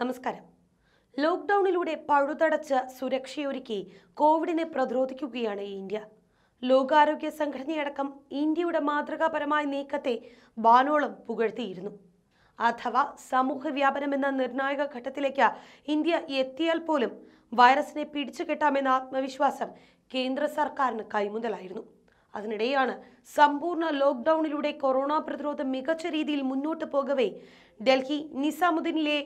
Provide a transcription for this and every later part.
നമസ്കാരം ലോക്ക്ഡൌണിലൂടെ പഴുതടച്ച് സുരക്ഷയൊരുക്കി കോവിഡിനെ പ്രതിരോധിക്കുകയാണ് ഇന്ത്യ ലോകാരോഗ്യ സംഘടനയടക്കം ഇന്ത്യയുടെ മാതൃകാപരമായ നീക്കത്തെ വാനോളം പുകഴ്ത്തിയിരുന്നു അഥവാ സമൂഹ എന്ന നിർണായക ഘട്ടത്തിലേക്ക് ഇന്ത്യ എത്തിയാൽ പോലും വൈറസിനെ പിടിച്ചു കെട്ടാമെന്ന ആത്മവിശ്വാസം കേന്ദ്ര സർക്കാരിന് കൈമുതലായിരുന്നു അതിനിടെയാണ് സമ്പൂർണ്ണ ലോക്ക്ഡൌണിലൂടെ കൊറോണ പ്രതിരോധം മികച്ച രീതിയിൽ മുന്നോട്ട് പോകവേ ഡൽഹി നിസാമുദ്ദീനിലെ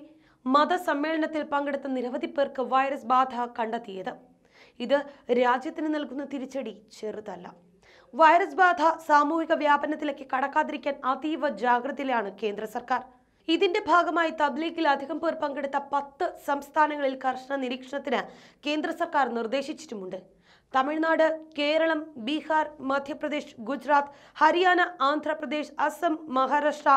മതസമ്മേളനത്തിൽ പങ്കെടുത്ത നിരവധി പേർക്ക് വൈറസ് ബാധ കണ്ടെത്തിയത് ഇത് രാജ്യത്തിന് നൽകുന്ന തിരിച്ചടി ചെറുതല്ല വൈറസ് ബാധ സാമൂഹിക വ്യാപനത്തിലേക്ക് കടക്കാതിരിക്കാൻ അതീവ ജാഗ്രതയിലാണ് കേന്ദ്ര സർക്കാർ ഇതിന്റെ ഭാഗമായി തബ്ലീഗിൽ അധികം പേർ പങ്കെടുത്ത പത്ത് സംസ്ഥാനങ്ങളിൽ കർശന നിരീക്ഷണത്തിന് കേന്ദ്ര സർക്കാർ നിർദ്ദേശിച്ചിട്ടുമുണ്ട് തമിഴ്നാട് കേരളം ബീഹാർ മധ്യപ്രദേശ് ഗുജറാത്ത് ഹരിയാന ആന്ധ്രാപ്രദേശ് അസം മഹാരാഷ്ട്ര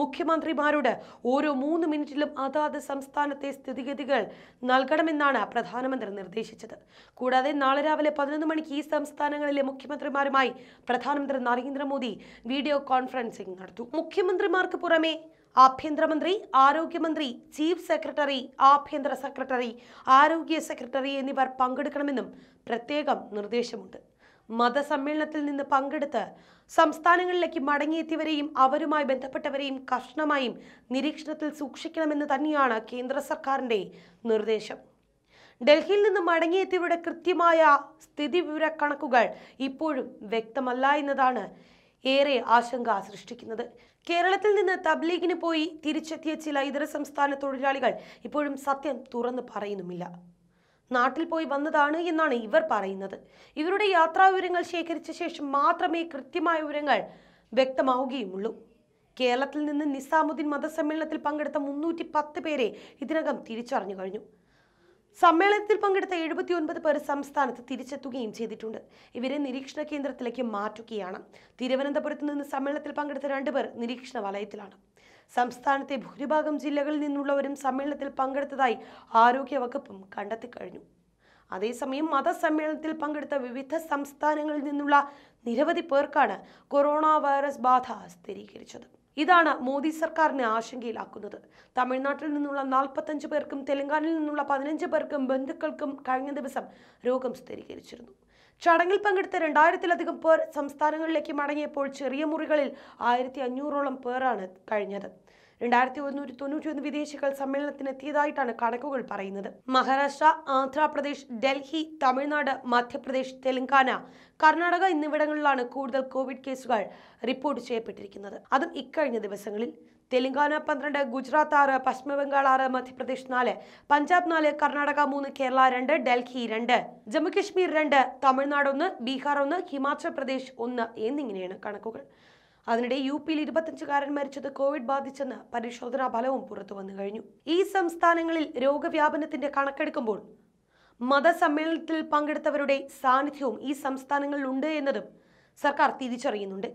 മുഖ്യമന്ത്രിമാരോട് ഓരോ മൂന്ന് മിനിറ്റിലും അതാത് സംസ്ഥാനത്തെ സ്ഥിതിഗതികൾ നൽകണമെന്നാണ് പ്രധാനമന്ത്രി നിർദ്ദേശിച്ചത് കൂടാതെ നാളെ രാവിലെ പതിനൊന്ന് മണിക്ക് ഈ സംസ്ഥാനങ്ങളിലെ മുഖ്യമന്ത്രിമാരുമായി പ്രധാനമന്ത്രി നരേന്ദ്രമോദി വീഡിയോ കോൺഫറൻസിംഗ് നടത്തും മുഖ്യമന്ത്രിമാർക്ക് പുറമെ ആഭ്യന്തരമന്ത്രി ആരോഗ്യമന്ത്രി ചീഫ് സെക്രട്ടറി ആഭ്യന്തര സെക്രട്ടറി ആരോഗ്യ സെക്രട്ടറി എന്നിവർ പങ്കെടുക്കണമെന്നും പ്രത്യേകം നിർദ്ദേശമുണ്ട് മതസമ്മേളനത്തിൽ നിന്ന് പങ്കെടുത്ത് സംസ്ഥാനങ്ങളിലേക്ക് മടങ്ങിയെത്തിയവരെയും അവരുമായി ബന്ധപ്പെട്ടവരെയും കർശനമായും നിരീക്ഷണത്തിൽ സൂക്ഷിക്കണമെന്ന് തന്നെയാണ് കേന്ദ്ര സർക്കാരിൻ്റെ നിർദ്ദേശം ഡൽഹിയിൽ നിന്ന് മടങ്ങിയെത്തിയവരുടെ കൃത്യമായ സ്ഥിതി കണക്കുകൾ ഇപ്പോഴും വ്യക്തമല്ല എന്നതാണ് ഏറെ ആശങ്ക സൃഷ്ടിക്കുന്നത് കേരളത്തിൽ നിന്ന് തബ്ലീഗിന് പോയി തിരിച്ചെത്തിയ ചില ഇതര സംസ്ഥാന തൊഴിലാളികൾ ഇപ്പോഴും സത്യം തുറന്നു പറയുന്നുമില്ല നാട്ടിൽ പോയി വന്നതാണ് എന്നാണ് ഇവർ പറയുന്നത് ഇവരുടെ യാത്രാ വിവരങ്ങൾ ശേഖരിച്ച ശേഷം മാത്രമേ കൃത്യമായ വിവരങ്ങൾ വ്യക്തമാവുകയുമുള്ളൂ കേരളത്തിൽ നിന്ന് നിസാമുദ്ദീൻ മതസമ്മേളനത്തിൽ പങ്കെടുത്ത മുന്നൂറ്റി പത്ത് പേരെ ഇതിനകം തിരിച്ചറിഞ്ഞു കഴിഞ്ഞു സമ്മേളനത്തിൽ പങ്കെടുത്ത ഒൻപത് പേർ സംസ്ഥാനത്ത് തിരിച്ചെത്തുകയും ചെയ്തിട്ടുണ്ട് ഇവരെ നിരീക്ഷണ കേന്ദ്രത്തിലേക്ക് മാറ്റുകയാണ് തിരുവനന്തപുരത്ത് നിന്ന് സമ്മേളനത്തിൽ പങ്കെടുത്ത രണ്ടുപേർ നിരീക്ഷണ വലയത്തിലാണ് സംസ്ഥാനത്തെ ഭൂരിഭാഗം ജില്ലകളിൽ നിന്നുള്ളവരും സമ്മേളനത്തിൽ പങ്കെടുത്തതായി ആരോഗ്യവകുപ്പും കണ്ടെത്തിക്കഴിഞ്ഞു അതേസമയം മതസമ്മേളനത്തിൽ പങ്കെടുത്ത വിവിധ സംസ്ഥാനങ്ങളിൽ നിന്നുള്ള നിരവധി പേർക്കാണ് കൊറോണ വൈറസ് ബാധ സ്ഥിരീകരിച്ചത് ഇതാണ് മോദി സർക്കാരിനെ ആശങ്കയിലാക്കുന്നത് തമിഴ്നാട്ടിൽ നിന്നുള്ള നാൽപ്പത്തഞ്ച് പേർക്കും തെലങ്കാനയിൽ നിന്നുള്ള പതിനഞ്ച് പേർക്കും ബന്ധുക്കൾക്കും കഴിഞ്ഞ ദിവസം രോഗം സ്ഥിരീകരിച്ചിരുന്നു ചടങ്ങിൽ പങ്കെടുത്ത രണ്ടായിരത്തിലധികം പേർ സംസ്ഥാനങ്ങളിലേക്ക് മടങ്ങിയപ്പോൾ ചെറിയ മുറികളിൽ ആയിരത്തി അഞ്ഞൂറോളം പേരാണ് കഴിഞ്ഞത് രണ്ടായിരത്തി ഒരുന്നൂറ്റി തൊണ്ണൂറ്റി ഒന്ന് വിദേശികൾ സമ്മേളനത്തിനെത്തിയതായിട്ടാണ് കണക്കുകൾ പറയുന്നത് മഹാരാഷ്ട്ര ആന്ധ്രാപ്രദേശ് ഡൽഹി തമിഴ്നാട് മധ്യപ്രദേശ് തെലങ്കാന കർണാടക എന്നിവിടങ്ങളിലാണ് കൂടുതൽ കോവിഡ് കേസുകൾ റിപ്പോർട്ട് ചെയ്യപ്പെട്ടിരിക്കുന്നത് അതും ഇക്കഴിഞ്ഞ ദിവസങ്ങളിൽ തെലങ്കാന പന്ത്രണ്ട് ഗുജറാത്ത് ആറ് പശ്ചിമബംഗാൾ ആറ് മധ്യപ്രദേശ് നാല് പഞ്ചാബ് നാല് കർണാടക മൂന്ന് കേരള രണ്ട് ഡൽഹി രണ്ട് ജമ്മുകശ്മീർ രണ്ട് തമിഴ്നാട് ഒന്ന് ബീഹാർ ഒന്ന് ഹിമാചൽ പ്രദേശ് ഒന്ന് എന്നിങ്ങനെയാണ് കണക്കുകൾ അതിനിടെ യു പിയിൽ ഇരുപത്തഞ്ചുകാരൻ മരിച്ചത് കോവിഡ് ബാധിച്ചെന്ന് പരിശോധനാ ഫലവും പുറത്തു വന്നു കഴിഞ്ഞു ഈ സംസ്ഥാനങ്ങളിൽ രോഗവ്യാപനത്തിന്റെ കണക്കെടുക്കുമ്പോൾ മതസമ്മേളനത്തിൽ പങ്കെടുത്തവരുടെ സാന്നിധ്യവും ഈ സംസ്ഥാനങ്ങളിലുണ്ട് എന്നതും സർക്കാർ തിരിച്ചറിയുന്നുണ്ട്